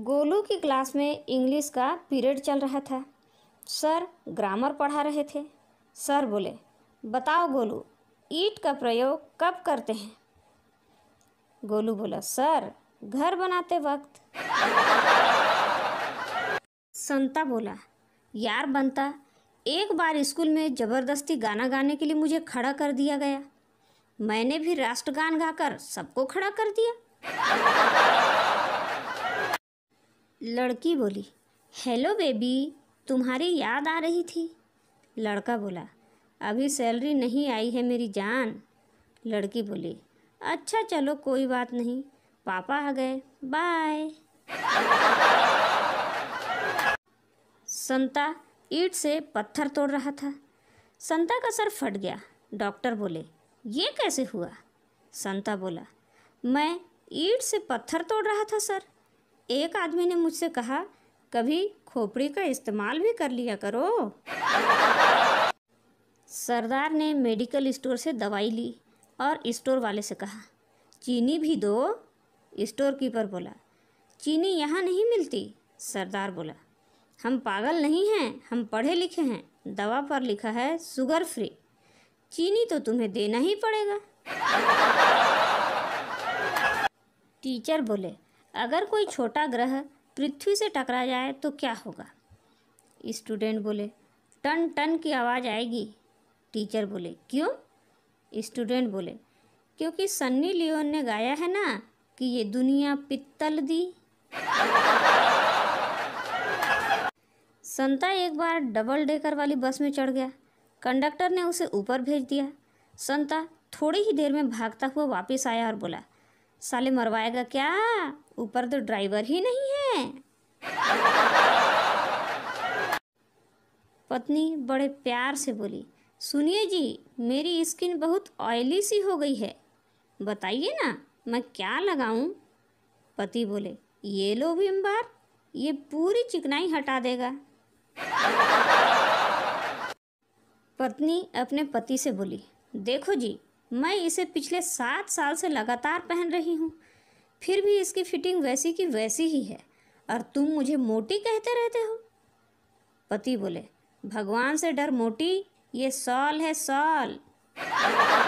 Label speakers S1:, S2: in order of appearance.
S1: गोलू की क्लास में इंग्लिश का पीरियड चल रहा था सर ग्रामर पढ़ा रहे थे सर बोले बताओ गोलू ईट का प्रयोग कब करते हैं गोलू बोला सर घर बनाते वक्त संता बोला यार बनता एक बार स्कूल में ज़बरदस्ती गाना गाने के लिए मुझे खड़ा कर दिया गया मैंने भी राष्ट्रगान गाकर सबको खड़ा कर दिया लड़की बोली हेलो बेबी तुम्हारी याद आ रही थी लड़का बोला अभी सैलरी नहीं आई है मेरी जान लड़की बोली अच्छा चलो कोई बात नहीं पापा आ गए बाय संता ईट से पत्थर तोड़ रहा था संता का सर फट गया डॉक्टर बोले ये कैसे हुआ संता बोला मैं ईट से पत्थर तोड़ रहा था सर एक आदमी ने मुझसे कहा कभी खोपड़ी का इस्तेमाल भी कर लिया करो सरदार ने मेडिकल स्टोर से दवाई ली और स्टोर वाले से कहा चीनी भी दो स्टोर कीपर बोला चीनी यहाँ नहीं मिलती सरदार बोला हम पागल नहीं हैं हम पढ़े लिखे हैं दवा पर लिखा है शुगर फ्री चीनी तो तुम्हें देना ही पड़ेगा टीचर बोले अगर कोई छोटा ग्रह पृथ्वी से टकरा जाए तो क्या होगा स्टूडेंट बोले टन टन की आवाज़ आएगी टीचर बोले क्यों स्टूडेंट बोले क्योंकि सन्नी लियोन ने गाया है ना कि ये दुनिया पित्तल दी संता एक बार डबल डेकर वाली बस में चढ़ गया कंडक्टर ने उसे ऊपर भेज दिया संता थोड़ी ही देर में भागता हुआ वापस आया और बोला साले मरवाएगा क्या ऊपर तो ड्राइवर ही नहीं है पत्नी बड़े प्यार से बोली सुनिए जी मेरी स्किन बहुत ऑयली सी हो गई है बताइए ना मैं क्या लगाऊं? पति बोले ये लो भीम बार ये पूरी चिकनाई हटा देगा पत्नी अपने पति से बोली देखो जी मैं इसे पिछले सात साल से लगातार पहन रही हूँ फिर भी इसकी फिटिंग वैसी की वैसी ही है और तुम मुझे मोटी कहते रहते हो पति बोले भगवान से डर मोटी ये सॉल है सॉल